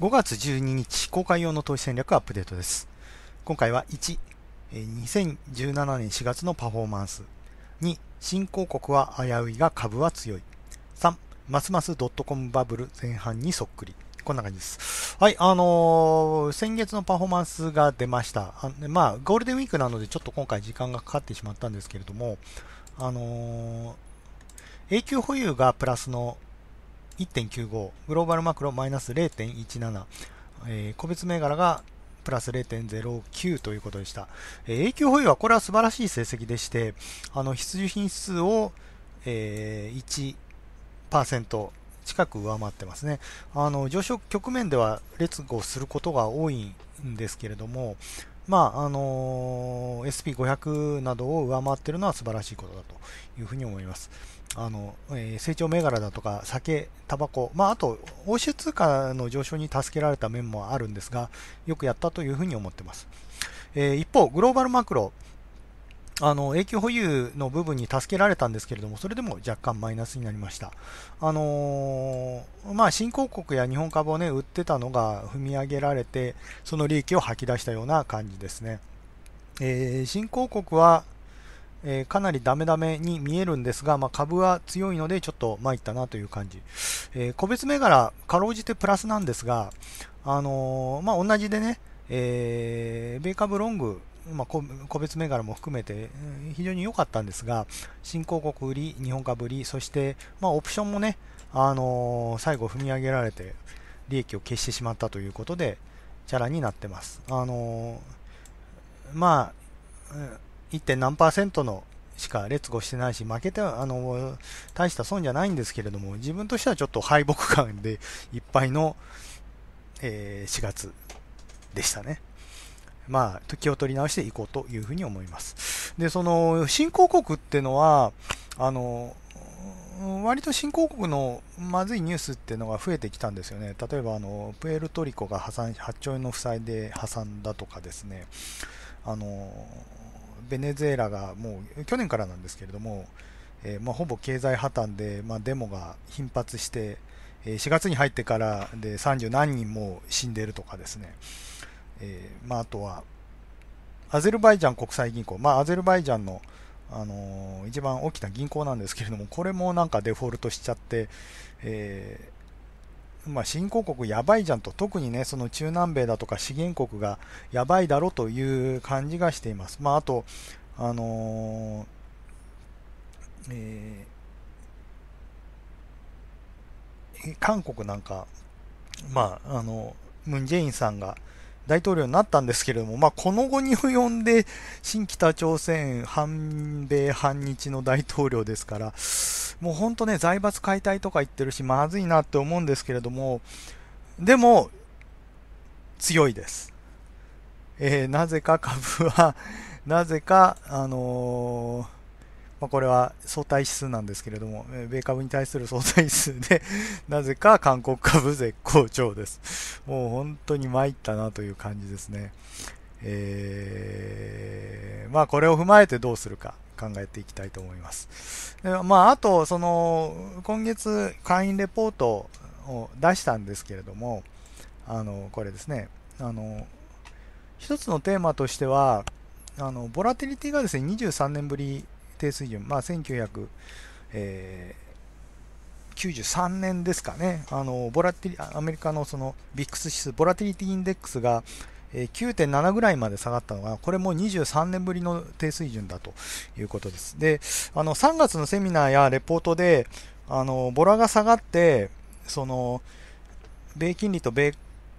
5月12日公開用の投資戦略アップデートです。今回は1、2017年4月のパフォーマンス。2、新興国は危ういが株は強い。3、ますますドットコムバブル前半にそっくり。こんな感じです。はい、あのー、先月のパフォーマンスが出ました。あまあ、ゴールデンウィークなのでちょっと今回時間がかかってしまったんですけれども、あのー、永久保有がプラスの1.95、グローバルマクロマイナス0.17、えー、個別銘柄がプラス0.09ということでした。えー、永久保有はこれは素晴らしい成績でして、あの必需品数を、えー、1%近く上回ってますね。あの上昇局面では劣後することが多いんですけれども、まああのー、SP500 などを上回っているのは素晴らしいことだというふうに思います。あの、えー、成長銘柄だとか酒、タバコ、まあ、あと欧州通貨の上昇に助けられた面もあるんですが、よくやったというふうに思ってます。えー、一方、グローバルマクロ、あの永久保有の部分に助けられたんですけれども、それでも若干マイナスになりました。あのー、まあ、新興国や日本株をね、売ってたのが踏み上げられて、その利益を吐き出したような感じですね。えー、新興国は、えー、かなりダメダメに見えるんですが、まあ、株は強いのでちょっと参ったなという感じ。えー、個別銘柄、かろうじてプラスなんですが、あのー、まあ、同じでね、えー、米株ロング、まあ、個別銘柄も含めて非常に良かったんですが、新興国売り、日本株売り、そして、まあ、オプションもね、あのー、最後踏み上げられて、利益を消してしまったということで、チャラになってます。あのー、まあ、1. 点何パーセントのしか劣後してないし、負けてあの、大した損じゃないんですけれども、自分としてはちょっと敗北感でいっぱいの、えー、4月でしたね。まあ、気を取り直していこうというふうに思います。で、その、新興国ってのは、あの、割と新興国のまずいニュースっていうのが増えてきたんですよね。例えば、あの、プエルトリコが破産、8兆円の負債で破産だとかですね、あの、ベネズエラがもう去年からなんですけれども、えー、まあ、ほぼ経済破綻で、まあ、デモが頻発して、え4月に入ってからで30何人も死んでるとかですね、えまあ、あとはアゼルバイジャン国際銀行、まあ、アゼルバイジャンの、あのー、一番大きな銀行なんですけれども、これもなんかデフォルトしちゃって、えーまあ、新興国やばいじゃんと、特にね、その中南米だとか資源国がやばいだろという感じがしています。まあ、あと、あのー、えー、韓国なんか、まあ、あの、ムンジェインさんが、大統領になったんですけれども、まあ、この後に及んで、新北朝鮮、反米、反日の大統領ですから、もう本当ね、財閥解体とか言ってるし、まずいなって思うんですけれども、でも、強いです。えー、なぜか株はなぜか、あのーまあ、これは相対指数なんですけれども、米株に対する相対指数で なぜか韓国株絶好調です。もう本当に参ったなという感じですね。えー、まあこれを踏まえてどうするか考えていきたいと思います。でまああと、その、今月会員レポートを出したんですけれども、あの、これですね、あの、一つのテーマとしては、あの、ボラティリティがですね、23年ぶり低水準、まあ、1900、えー93年ですかね、あのボラティアメリカのそのビックス指数、ボラティリティインデックスが9.7ぐらいまで下がったのが、これも23年ぶりの低水準だということです。で、あの3月のセミナーやレポートで、あのボラが下がって、その米金利と米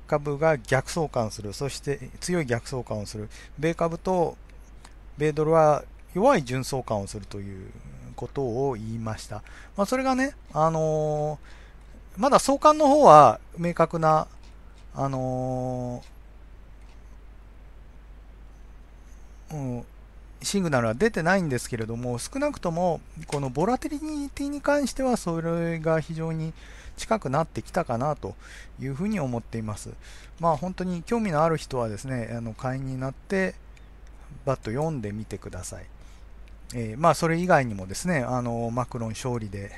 株が逆相関する、そして強い逆相関をする、米株と米ドルは弱い純相関をするということを言いました。まあ、それがね、あのー、まだ相関の方は明確な、あのー、うん、シングナルは出てないんですけれども、少なくとも、このボラテリティに関しては、それが非常に近くなってきたかなというふうに思っています。まあ本当に興味のある人はですね、あの会員になって、バッと読んでみてください。えー、まあ、それ以外にもですねあのマクロン勝利で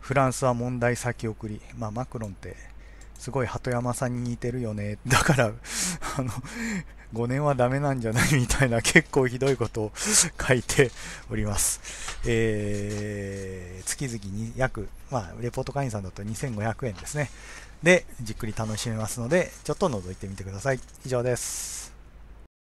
フランスは問題先送り、まあ、マクロンってすごい鳩山さんに似てるよねだから あの5年はダメなんじゃないみたいな結構ひどいことを書いております、えー、月々に約、まあ、レポート会員さんだと2500円ですねでじっくり楽しめますのでちょっと覗いてみてください以上です